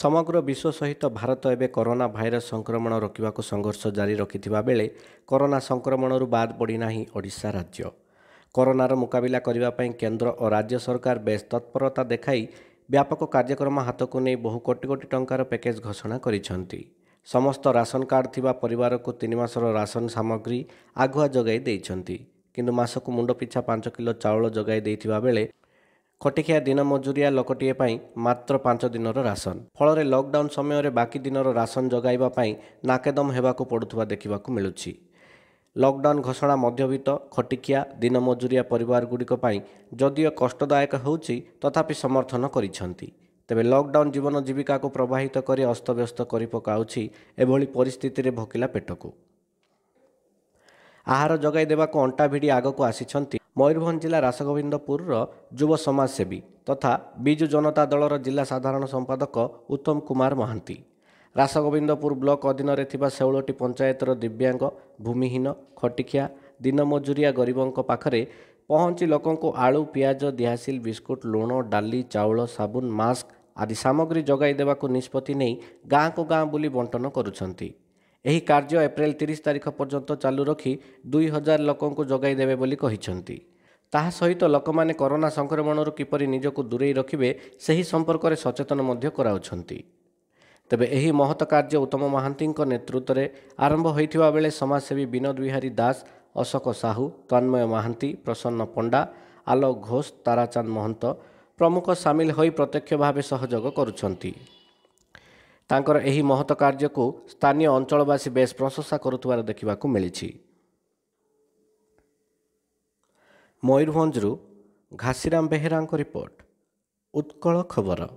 ସମଗ୍ର ବିଶ୍ୱ ସହିତ ଭାରତ ଏବେ କରୋନା ଭାଇରସ୍ ସଂକ୍ରମଣ ରୋକିବାକୁ ସଂଘର୍ଷ ଜାରି ରଖିଥିବା ବେଳେ କରୋନା ସଂକ୍ରମଣରୁ ବାଦ୍ ପଡ଼ିନାହିଁ ଓଡ଼ିଶା ରାଜ୍ୟ କରୋନାର ମୁକାବିଲା କରିବା ପାଇଁ କେନ୍ଦ୍ର ଓ ରାଜ୍ୟ ସରକାର ବେଶ୍ ତତ୍ପରତା ଦେଖାଇ ବ୍ୟାପକ କାର୍ଯ୍ୟକ୍ରମ ହାତକୁ ନେଇ ବହୁ କୋଟି କୋଟି ଟଙ୍କାର ପ୍ୟାକେଜ୍ ଘୋଷଣା କରିଛନ୍ତି ସମସ୍ତ ରାସନ କାର୍ଡ଼ ଥିବା ପରିବାରକୁ ତିନି ମାସର ରାସନ ସାମଗ୍ରୀ ଆଗୁଆ ଯୋଗାଇ ଦେଇଛନ୍ତି କିନ୍ତୁ ମାସକୁ ମୁଣ୍ଡ ପିଛା ପାଞ୍ଚ କିଲୋ ଚାଉଳ ଯୋଗାଇ ଦେଇଥିବା ବେଳେ ଖଟିଖିଆ ଦିନ ମଜୁରିଆ ଲୋକଟିଏ ପାଇଁ ମାତ୍ର ପାଞ୍ଚ ଦିନର ରାସନ ଫଳରେ ଲକଡାଉନ ସମୟରେ ବାକି ଦିନର ରାସନ ଯୋଗାଇବା ପାଇଁ ନାକେଦମ ହେବାକୁ ପଡ଼ୁଥିବା ଦେଖିବାକୁ ମିଳୁଛି ଲକଡାଉନ ଘୋଷଣା ମଧ୍ୟବିତ୍ତ ଖଟିକିଆ ଦିନମଜୁରିଆ ପରିବାରଗୁଡ଼ିକ ପାଇଁ ଯଦିଓ କଷ୍ଟଦାୟକ ହେଉଛି ତଥାପି ସମର୍ଥନ କରିଛନ୍ତି ତେବେ ଲକଡାଉନ ଜୀବନ ଜୀବିକାକୁ ପ୍ରବାହିତ କରି ଅସ୍ତବ୍ୟସ୍ତ କରିପକାଉଛି ଏଭଳି ପରିସ୍ଥିତିରେ ଭୋକିଲା ପେଟକୁ ଆହାର ଯୋଗାଇ ଦେବାକୁ ଅଣ୍ଟା ଭିଡ଼ି ଆଗକୁ ଆସିଛନ୍ତି ମୟୂରଭଞ୍ଜ ଜିଲ୍ଲା ରାସଗୋବିନ୍ଦପୁରର ଯୁବ ସମାଜସେବୀ ତଥା ବିଜୁ ଜନତା ଦଳର ଜିଲ୍ଲା ସାଧାରଣ ସମ୍ପାଦକ ଉତ୍ତମ କୁମାର ମହାନ୍ତି ରାସଗୋବିନ୍ଦପୁର ବ୍ଲକ ଅଧୀନରେ ଥିବା ଷୋହଳଟି ପଞ୍ଚାୟତର ଦିବ୍ୟାଙ୍ଗ ଭୂମିହୀନ ଖଟିକିଆ ଦିନମଜୁରିଆ ଗରିବଙ୍କ ପାଖରେ ପହଞ୍ଚି ଲୋକଙ୍କୁ ଆଳୁ ପିଆଜ ଦିଆସିଲ ବିସ୍କୁଟ ଲୁଣ ଡାଲି ଚାଉଳ ସାବୁନ ମାସ୍କ ଆଦି ସାମଗ୍ରୀ ଯୋଗାଇ ଦେବାକୁ ନିଷ୍ପତ୍ତି ନେଇ ଗାଁକୁ ଗାଁ ବୁଲି ବଣ୍ଟନ କରୁଛନ୍ତି ଏହି କାର୍ଯ୍ୟ ଏପ୍ରିଲ ତିରିଶ ତାରିଖ ପର୍ଯ୍ୟନ୍ତ ଚାଲୁ ରଖି ଦୁଇ ହଜାର ଲୋକଙ୍କୁ ଯୋଗାଇ ଦେବେ ବୋଲି କହିଛନ୍ତି ତାହା ସହିତ ଲୋକମାନେ କରୋନା ସଂକ୍ରମଣରୁ କିପରି ନିଜକୁ ଦୂରେଇ ରଖିବେ ସେହି ସମ୍ପର୍କରେ ସଚେତନ ମଧ୍ୟ କରାଉଛନ୍ତି ତେବେ ଏହି ମହତ କାର୍ଯ୍ୟ ଉତ୍ତମ ମହାନ୍ତିଙ୍କ ନେତୃତ୍ୱରେ ଆରମ୍ଭ ହୋଇଥିବା ବେଳେ ସମାଜସେବୀ ବିନୋଦ ବିହାରୀ ଦାସ ଅଶୋକ ସାହୁ ତନ୍ମୟ ମହାନ୍ତି ପ୍ରସନ୍ନ ପଣ୍ଡା ଆଲୋକ ଘୋଷ ତାରାଚାନ୍ଦ ମହନ୍ତ ପ୍ରମୁଖ ସାମିଲ ହୋଇ ପ୍ରତ୍ୟକ୍ଷ ଭାବେ ସହଯୋଗ କରୁଛନ୍ତି ତାଙ୍କର ଏହି ମହତ କାର୍ଯ୍ୟକୁ ସ୍ଥାନୀୟ ଅଞ୍ଚଳବାସୀ ବେଶ୍ ପ୍ରଶଂସା କରୁଥିବାର ଦେଖିବାକୁ ମିଳିଛି ମୟୂରଭଞ୍ଜରୁ ଘାସିରାମ ବେହେରାଙ୍କ ରିପୋର୍ଟ ଉତ୍କଳ ଖବର